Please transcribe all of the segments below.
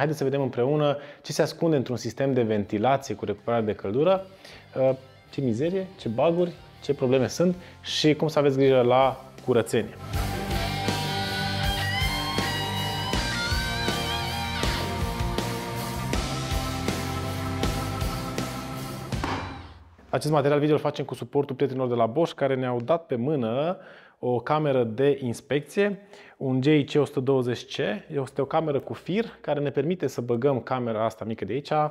Haideți să vedem împreună ce se ascunde într-un sistem de ventilație cu recuperare de căldură, uh, ce mizerie, ce baguri, ce probleme sunt și cum să aveți grijă la curățenie. Acest material video îl facem cu suportul prietenilor de la Bosch care ne-au dat pe mână o cameră de inspecție, un JIC 120C. Este o cameră cu fir care ne permite să băgăm camera asta mică de aici uh,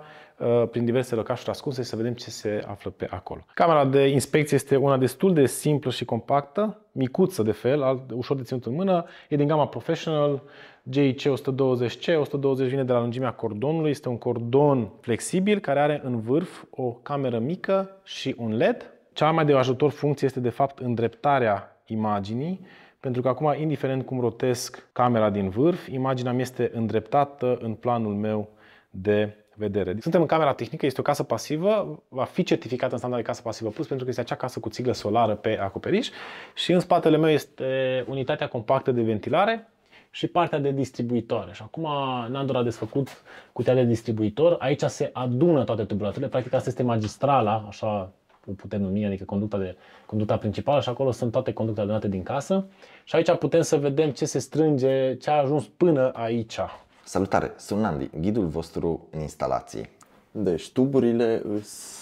prin diverse locașuri ascunse și să vedem ce se află pe acolo. Camera de inspecție este una destul de simplă și compactă, micuță de fel, ușor de ținut în mână, e din gama Professional, JIC 120C. 120 vine de la lungimea cordonului, este un cordon flexibil care are în vârf o cameră mică și un LED. Cea mai de ajutor funcție este de fapt îndreptarea imaginii, pentru că acum, indiferent cum rotesc camera din vârf, imaginea mi este îndreptată în planul meu de vedere. Suntem în camera tehnică, este o casă pasivă, va fi certificată în standard de casă pasivă plus pentru că este acea casă cu țiglă solară pe acoperiș și în spatele meu este unitatea compactă de ventilare și partea de distribuitoare. Și acum Nandor a desfăcut cutia de distribuitor, aici se adună toate tubulaturile, practic asta este magistrala, așa putem numi, adică conducta, de, conducta principală și acolo sunt toate conductele adunate din casă și aici putem să vedem ce se strânge, ce a ajuns până aici. Salutare, sunt Nandi, ghidul vostru în instalații. Deci tuburile îs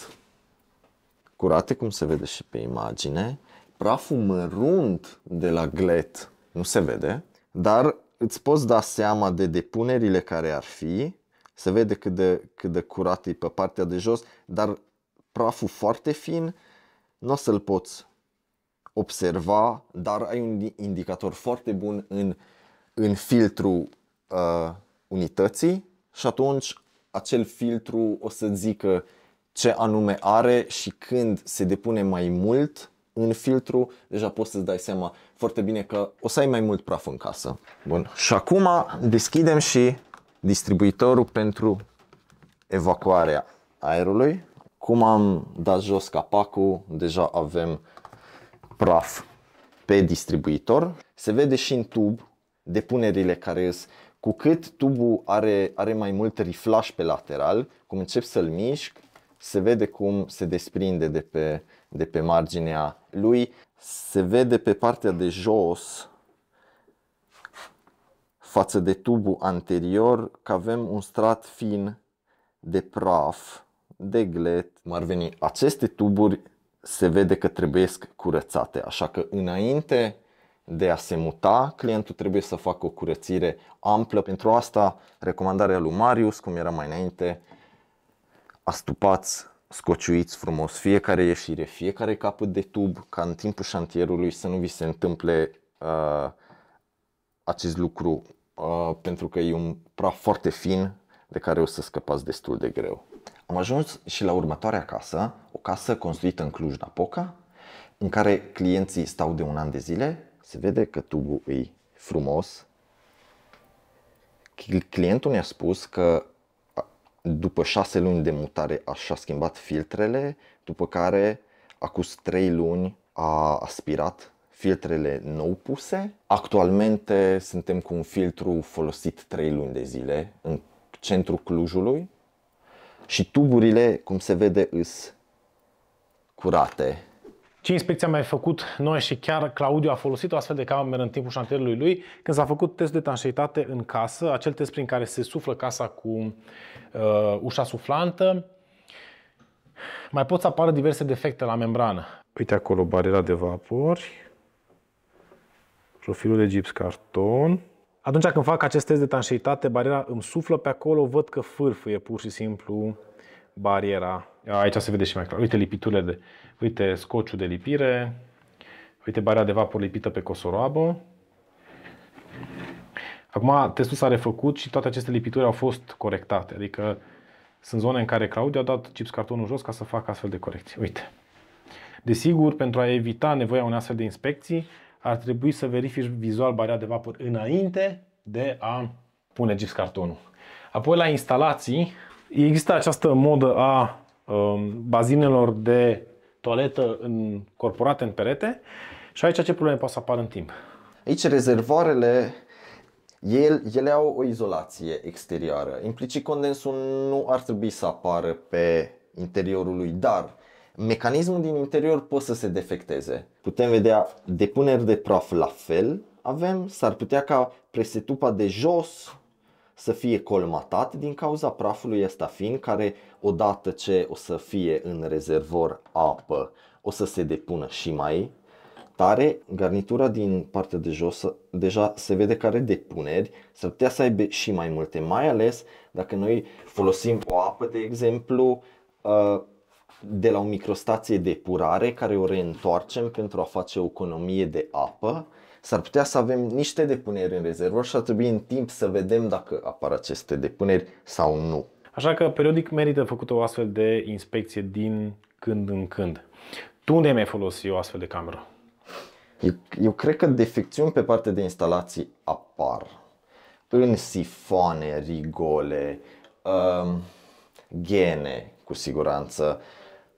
curate, cum se vede și pe imagine. Praful mărunt de la glet nu se vede, dar îți poți da seama de depunerile care ar fi, se vede cât de, cât de curat e pe partea de jos, dar praful foarte fin, nu o să-l poți observa, dar ai un indicator foarte bun în, în filtru uh, unității și atunci acel filtru o să zică ce anume are și când se depune mai mult în filtru, deja poți să-ți dai seama foarte bine că o să ai mai mult praf în casă. Bun. Și acum deschidem și distribuitorul pentru evacuarea aerului. Cum am dat jos capacul, deja avem praf pe distribuitor. Se vede și în tub depunerile care sunt cu cât tubul are, are mai mult riflaș pe lateral, cum încep să-l mișc, se vede cum se desprinde de pe, de pe marginea lui. Se vede pe partea de jos față de tubul anterior că avem un strat fin de praf de glet, ar veni, aceste tuburi se vede că trebuie curățate, așa că înainte de a se muta, clientul trebuie să facă o curățire amplă. Pentru asta, recomandarea lui Marius, cum era mai înainte, astupați, scociuiți frumos fiecare ieșire, fiecare capăt de tub, ca în timpul șantierului să nu vi se întâmple uh, acest lucru, uh, pentru că e un praf foarte fin de care o să scăpați destul de greu. Am ajuns și la următoarea casă, o casă construită în Cluj-Napoca, în care clienții stau de un an de zile. Se vede că tubul e frumos. Clientul ne-a spus că după șase luni de mutare a, și-a schimbat filtrele, după care acum trei luni a aspirat filtrele nou puse. Actualmente suntem cu un filtru folosit 3 luni de zile în centrul Clujului și tuburile, cum se vede, îs curate. Ce inspecție mai făcut noi și chiar Claudiu a folosit o astfel de cameră în timpul șantierului lui când s-a făcut test de tanșeitate în casă, acel test prin care se suflă casa cu uh, ușa suflantă. Mai pot să apară diverse defecte la membrană. Uite acolo bariera de vapori, profilul de gips carton, atunci când fac acest test de tanșeitate, bariera îmi suflă pe acolo, văd că fârfâie pur și simplu bariera. Aici se vede și mai clar. Uite lipiturile de... Uite scociul de lipire. Uite bariera de vapor lipită pe cosoroabă. Acum testul s-a refăcut și toate aceste lipituri au fost corectate. Adică sunt zone în care Claudiu a dat chips cartonul jos ca să facă astfel de corecții. Uite. Desigur, pentru a evita nevoia unei astfel de inspecții, ar trebui să verifici vizual bariera de vapor înainte de a pune gips-cartonul. Apoi la instalații există această modă a um, bazinelor de toaletă încorporate în perete și aici ce probleme pot să apară în timp? Aici rezervoarele ele, ele au o izolație exterioară. Implicit condensul nu ar trebui să apară pe interiorul lui, dar mecanismul din interior poate să se defecteze. Putem vedea depuneri de praf la fel avem, s-ar putea ca presetupa de jos să fie colmatat din cauza prafului ăsta fin care odată ce o să fie în rezervor apă o să se depună și mai tare, garnitura din partea de jos deja se vede că are depuneri, s-ar putea să aibă și mai multe, mai ales dacă noi folosim o apă, de exemplu, uh, de la o microstație de purare care o reîntoarcem pentru a face o economie de apă, s-ar putea să avem niște depuneri în rezervă și ar trebui în timp să vedem dacă apar aceste depuneri sau nu. Așa că periodic merită făcut o astfel de inspecție din când în când. Tu unde mai folosi o astfel de cameră? Eu, eu cred că defecțiuni pe parte de instalații apar în sifoane, rigole, uh, um, gene cu siguranță,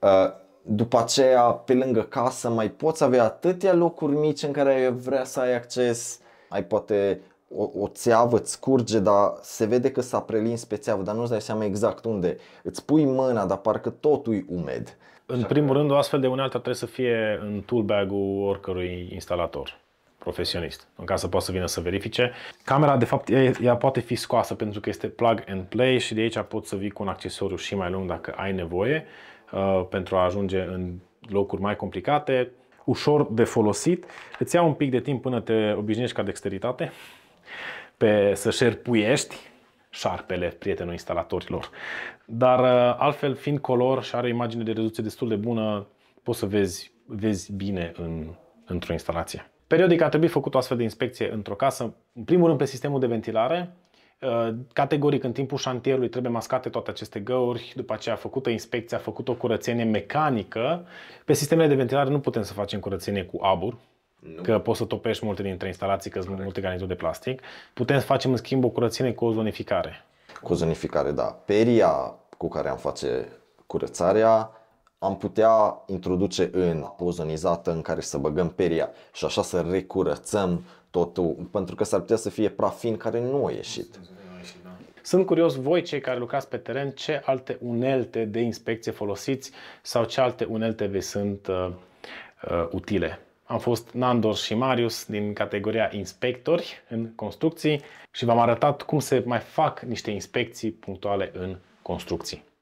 Uh, după aceea, pe lângă casă, mai poți avea atâtea locuri mici în care vrea să ai acces, ai poate o, o țeavă îți scurge, dar se vede că s-a prelins pe țeavă, dar nu-ți dai seama exact unde. Îți pui mâna, dar parcă totul e umed. În primul rând, o astfel de unealtă trebuie să fie în toolbag-ul oricărui instalator profesionist, în caz să poată să vină să verifice. Camera, de fapt, ea poate fi scoasă pentru că este plug and play și de aici poți să vii cu un accesoriu și mai lung dacă ai nevoie Uh, pentru a ajunge în locuri mai complicate, ușor de folosit. Îți ia un pic de timp până te obișnuiești ca dexteritate, pe să șerpuiești șarpele prietenul instalatorilor. Dar uh, altfel, fiind color și are imagine de reducție destul de bună, poți să vezi, vezi bine în, într-o instalație. Periodic a trebuit făcut o astfel de inspecție într-o casă, în primul rând pe sistemul de ventilare, Uh, categoric, în timpul șantierului trebuie mascate toate aceste găuri, după aceea făcută inspecția, făcută o curățenie mecanică. Pe sistemele de ventilare nu putem să facem curățenie cu abur, nu. că poți să topești multe dintre instalații, că sunt multe garnituri de plastic. Putem să facem, în schimb, o curățenie cu ozonificare. Cu ozonificare, da. Peria cu care am face curățarea, am putea introduce în ozonizată în care să băgăm peria și așa să recurățăm totul, pentru că s-ar putea să fie fin care nu a ieșit. Sunt curios voi, cei care lucrați pe teren, ce alte unelte de inspecție folosiți sau ce alte unelte vă sunt uh, uh, utile. Am fost Nandor și Marius din categoria inspectori în construcții și v-am arătat cum se mai fac niște inspecții punctuale în construcții.